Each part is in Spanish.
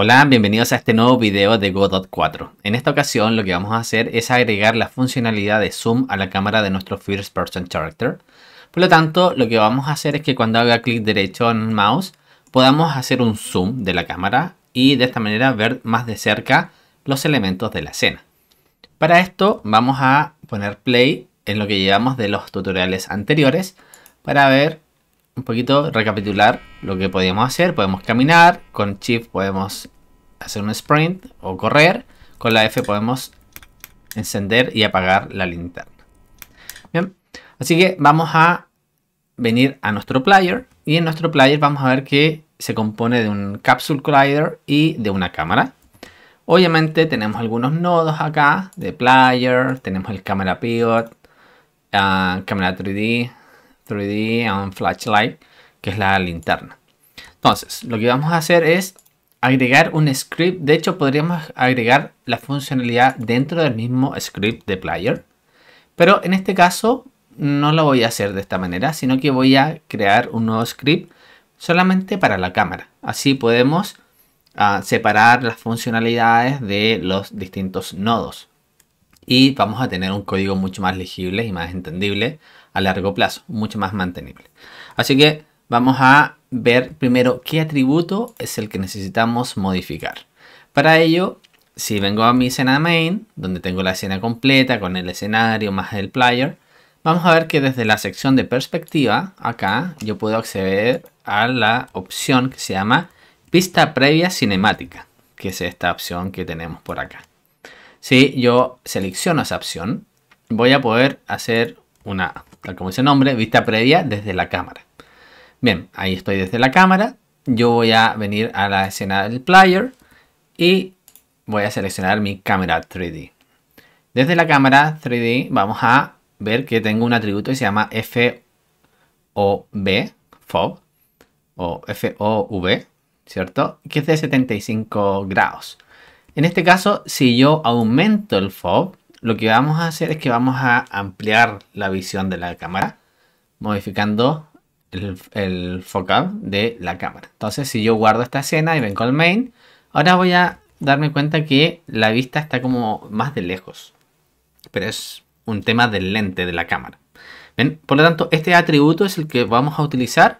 Hola, bienvenidos a este nuevo video de GoDot 4. En esta ocasión lo que vamos a hacer es agregar la funcionalidad de zoom a la cámara de nuestro First Person Character. Por lo tanto, lo que vamos a hacer es que cuando haga clic derecho en el mouse, podamos hacer un zoom de la cámara y de esta manera ver más de cerca los elementos de la escena. Para esto vamos a poner play en lo que llevamos de los tutoriales anteriores para ver un poquito recapitular lo que podíamos hacer. Podemos caminar, con Shift podemos hacer un sprint o correr. Con la F podemos encender y apagar la linterna. Bien, así que vamos a venir a nuestro player y en nuestro player vamos a ver que se compone de un capsule collider y de una cámara. Obviamente tenemos algunos nodos acá de player, tenemos el camera pivot, ah, cámara 3D, 3D un Flashlight, que es la linterna. Entonces, lo que vamos a hacer es agregar un script. De hecho, podríamos agregar la funcionalidad dentro del mismo script de player. Pero en este caso no lo voy a hacer de esta manera, sino que voy a crear un nuevo script solamente para la cámara. Así podemos ah, separar las funcionalidades de los distintos nodos. Y vamos a tener un código mucho más legible y más entendible a largo plazo, mucho más mantenible. Así que vamos a ver primero qué atributo es el que necesitamos modificar. Para ello, si vengo a mi escena main, donde tengo la escena completa con el escenario más el player, vamos a ver que desde la sección de perspectiva, acá, yo puedo acceder a la opción que se llama pista previa cinemática, que es esta opción que tenemos por acá. Si yo selecciono esa opción, voy a poder hacer una, tal como dice nombre, vista previa desde la cámara. Bien, ahí estoy desde la cámara. Yo voy a venir a la escena del player y voy a seleccionar mi cámara 3D. Desde la cámara 3D vamos a ver que tengo un atributo que se llama FOB, FOB, o FOV, ¿cierto? Que es de 75 grados. En este caso, si yo aumento el FOB, lo que vamos a hacer es que vamos a ampliar la visión de la cámara modificando el, focal de la cámara. Entonces si yo guardo esta escena y vengo al main, ahora voy a darme cuenta que la vista está como más de lejos. Pero es un tema del lente de la cámara. Por lo tanto, este atributo es el que vamos a utilizar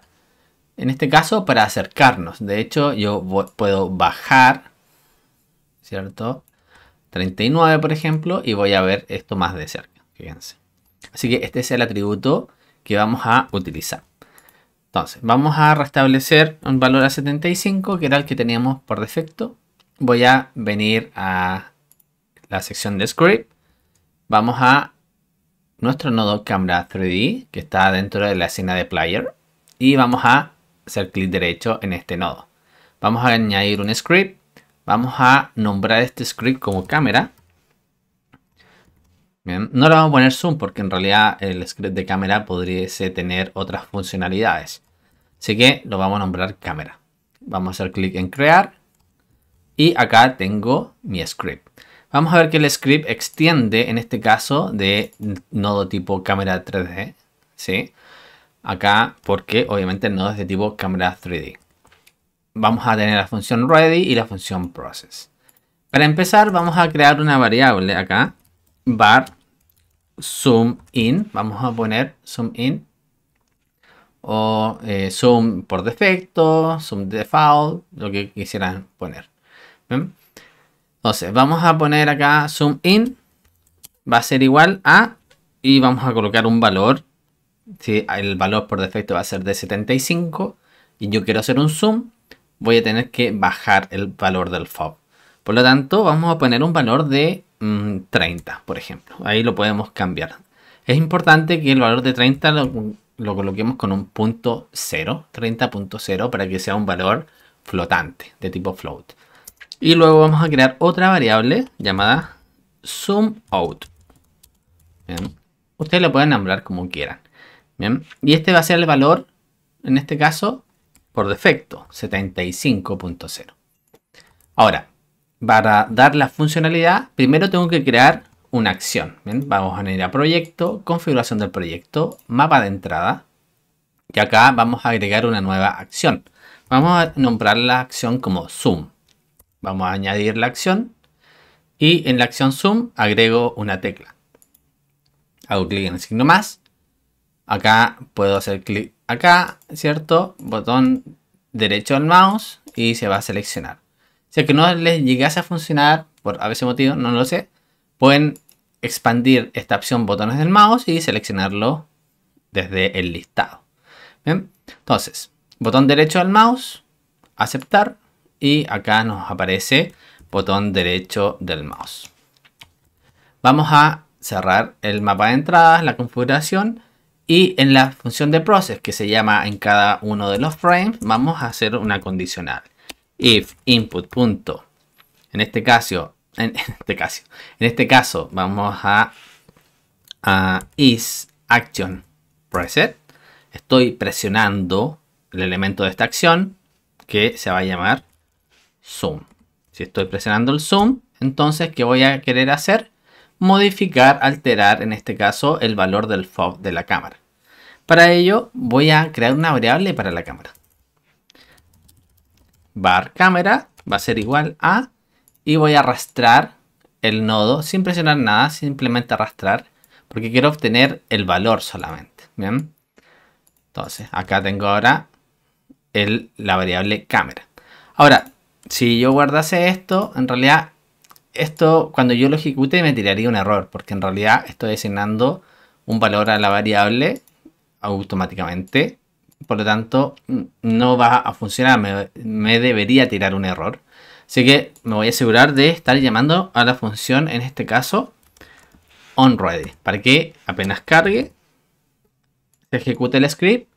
en este caso para acercarnos. De hecho, yo puedo bajar, ¿cierto? 39, por ejemplo, y voy a ver esto más de cerca. Fíjense. Así que este es el atributo que vamos a utilizar. Entonces, vamos a restablecer un valor a 75, que era el que teníamos por defecto. Voy a venir a la sección de script. Vamos a nuestro nodo Camera 3D, que está dentro de la escena de player. Y vamos a hacer clic derecho en este nodo. Vamos a añadir un script Vamos a nombrar este script como cámara. No lo vamos a poner zoom porque en realidad el script de cámara podría tener otras funcionalidades. Así que lo vamos a nombrar cámara. Vamos a hacer clic en crear. Y acá tengo mi script. Vamos a ver que el script extiende en este caso de nodo tipo cámara 3D. ¿sí? Acá porque obviamente el nodo es de tipo cámara 3D vamos a tener la función ready y la función process. Para empezar vamos a crear una variable acá, Bar zoom in, vamos a poner zoom in o eh, zoom por defecto, zoom default, lo que quisieran poner. Entonces vamos a poner acá zoom in, va a ser igual a y vamos a colocar un valor, si el valor por defecto va a ser de 75 y yo quiero hacer un zoom, voy a tener que bajar el valor del FOB. Por lo tanto, vamos a poner un valor de 30, mm, por ejemplo. Ahí lo podemos cambiar. Es importante que el valor de 30 lo, coloquemos con un punto 0, 30.0, para que sea un valor flotante, de tipo float. Y luego vamos a crear otra variable llamada zoom out. Ustedes lo pueden nombrar como quieran. Bien. Y este va a ser el valor, en este caso, por defecto, 75.0. Ahora, para dar la funcionalidad, primero tengo que crear una acción. Vamos a ir a proyecto, configuración del proyecto, mapa de entrada. Y acá vamos a agregar una nueva acción. Vamos a nombrar la acción como zoom. Vamos a añadir la acción y en la acción zoom agrego una tecla. Hago clic en el signo más. Acá puedo hacer clic acá, ¿cierto? Botón derecho al mouse y se va a seleccionar. Si es que no les llegase a funcionar, por a veces motivo, no lo sé, pueden expandir esta opción botones del mouse y seleccionarlo desde el listado. Entonces, botón derecho al mouse, aceptar y acá nos aparece botón derecho del mouse. Vamos a cerrar el mapa de entradas, la configuración y en la función de process que se llama en cada uno de los frames, vamos a hacer una condicional. If input punto, en este caso, en este caso, en este caso vamos a, a is action Estoy presionando el elemento de esta acción que se va a llamar zoom. Si estoy presionando el zoom, entonces, ¿qué voy a querer hacer? modificar, alterar en este caso el valor del fob de la cámara. Para ello voy a crear una variable para la cámara. Bar cámara va a ser igual a y voy a arrastrar el nodo sin presionar nada, simplemente arrastrar porque quiero obtener el valor solamente. Bien, entonces acá tengo ahora la variable cámara. Ahora, si yo guardase esto, en realidad esto cuando yo lo ejecute me tiraría un error, porque en realidad estoy asignando un valor a la variable automáticamente. Por lo tanto, no va a funcionar, me, debería tirar un error. Así que me voy a asegurar de estar llamando a la función, en este caso, onReady, para que apenas cargue, ejecute el script,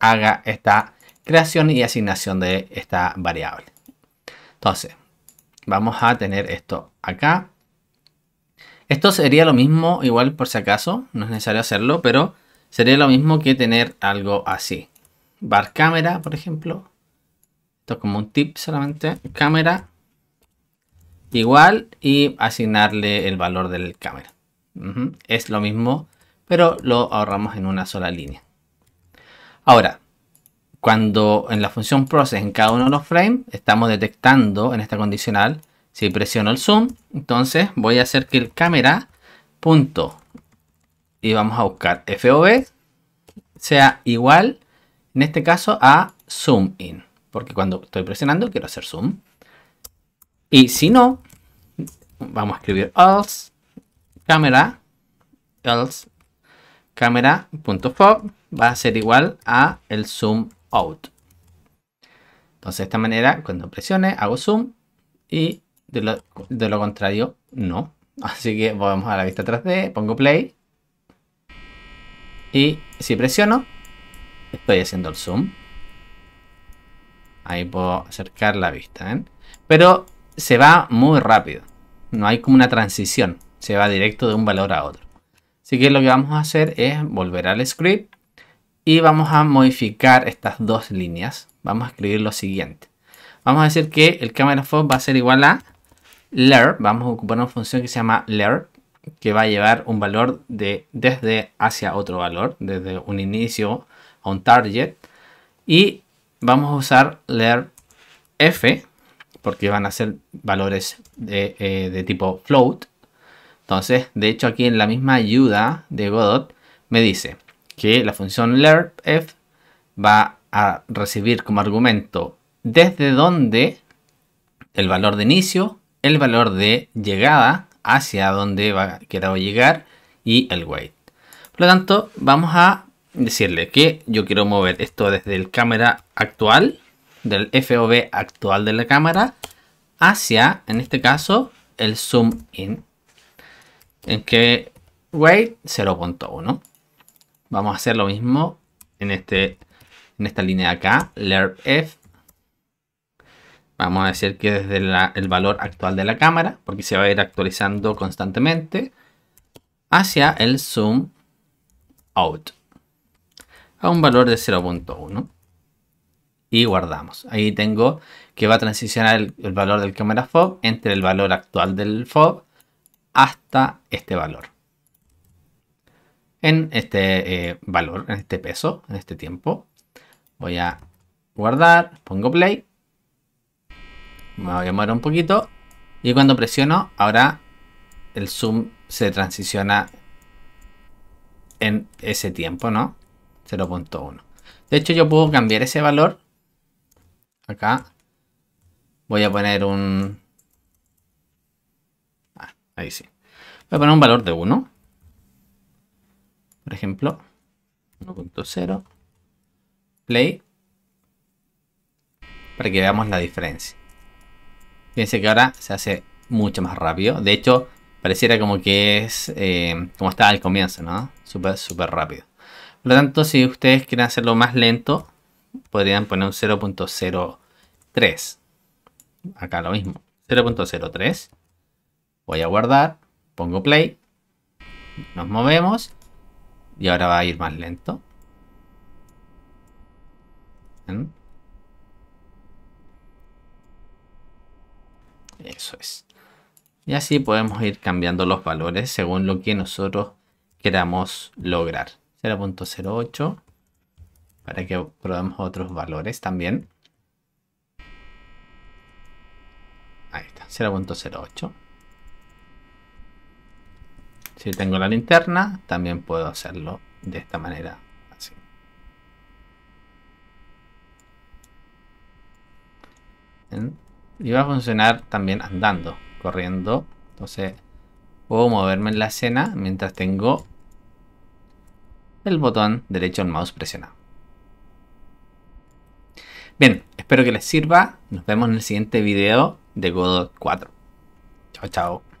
haga esta creación y asignación de esta variable. Entonces, Vamos a tener esto acá. Esto sería lo mismo, igual por si acaso, no es necesario hacerlo, pero sería lo mismo que tener algo así. Bar cámara, por ejemplo. Esto es como un tip solamente. Cámara igual y asignarle el valor del cámara. Es lo mismo, pero lo ahorramos en una sola línea. Ahora, cuando en la función process en cada uno de los frames estamos detectando en esta condicional, si presiono el zoom, entonces voy a hacer que el cámara punto y vamos a buscar FOV sea igual en este caso a zoom in, porque cuando estoy presionando quiero hacer zoom. Y si no, vamos a escribir else camera. else cámara.fob va a ser igual a el zoom out. Entonces de esta manera, cuando presione, hago zoom y de lo, contrario, no. Así que vamos a la vista 3D, pongo play. Y si presiono, estoy haciendo el zoom. Ahí puedo acercar la vista, Pero se va muy rápido. No hay como una transición. Se va directo de un valor a otro. Así que lo que vamos a hacer es volver al script y vamos a modificar estas dos líneas. Vamos a escribir lo siguiente. Vamos a decir que el camera va a ser igual a ler. Vamos a ocupar una función que se llama ler, que va a llevar un valor de desde hacia otro valor, desde un inicio a un target. Y vamos a usar ler f, porque van a ser valores de, eh, de tipo float. Entonces, de hecho aquí en la misma ayuda de Godot me dice, que la función LERPF va a recibir como argumento desde donde el valor de inicio, el valor de llegada, hacia dónde va llegar y el weight. Por lo tanto, vamos a decirle que yo quiero mover esto desde el cámara actual, del FOV actual de la cámara, hacia, en este caso, el zoom in, en que weight 0.1. Vamos a hacer lo mismo en, este, en esta línea de acá, Lerp Vamos a decir que desde el valor actual de la cámara, porque se va a ir actualizando constantemente, hacia el zoom out a un valor de 0.1 y guardamos. Ahí tengo que va a transicionar el, el valor del cámara FOB entre el valor actual del FOB hasta este valor en este eh, valor, en este peso, en este tiempo. Voy a guardar, pongo play. Me voy a mover un poquito. Y cuando presiono, ahora el zoom se transiciona en ese tiempo, ¿no? 0.1. De hecho, yo puedo cambiar ese valor. Acá. Voy a poner un... Ah, ahí sí. Voy a poner un valor de 1 ejemplo. 1.0. Play. Para que veamos la diferencia. Fíjense que ahora se hace mucho más rápido. De hecho, pareciera como que es eh, como está al comienzo, ¿no? Súper, súper rápido. Por lo tanto, si ustedes quieren hacerlo más lento, podrían poner un 0.03. Acá lo mismo. 0.03. Voy a guardar. Pongo play. Nos movemos. Y ahora va a ir más lento. Eso es. Y así podemos ir cambiando los valores según lo que nosotros queramos lograr. 0.08 para que probemos otros valores también. Ahí está, 0.08. Si tengo la linterna, también puedo hacerlo de esta manera. Así. Y va a funcionar también andando, corriendo. Entonces puedo moverme en la escena mientras tengo el botón derecho del mouse presionado. Bien, espero que les sirva. Nos vemos en el siguiente video de Godot 4. Chao, chao.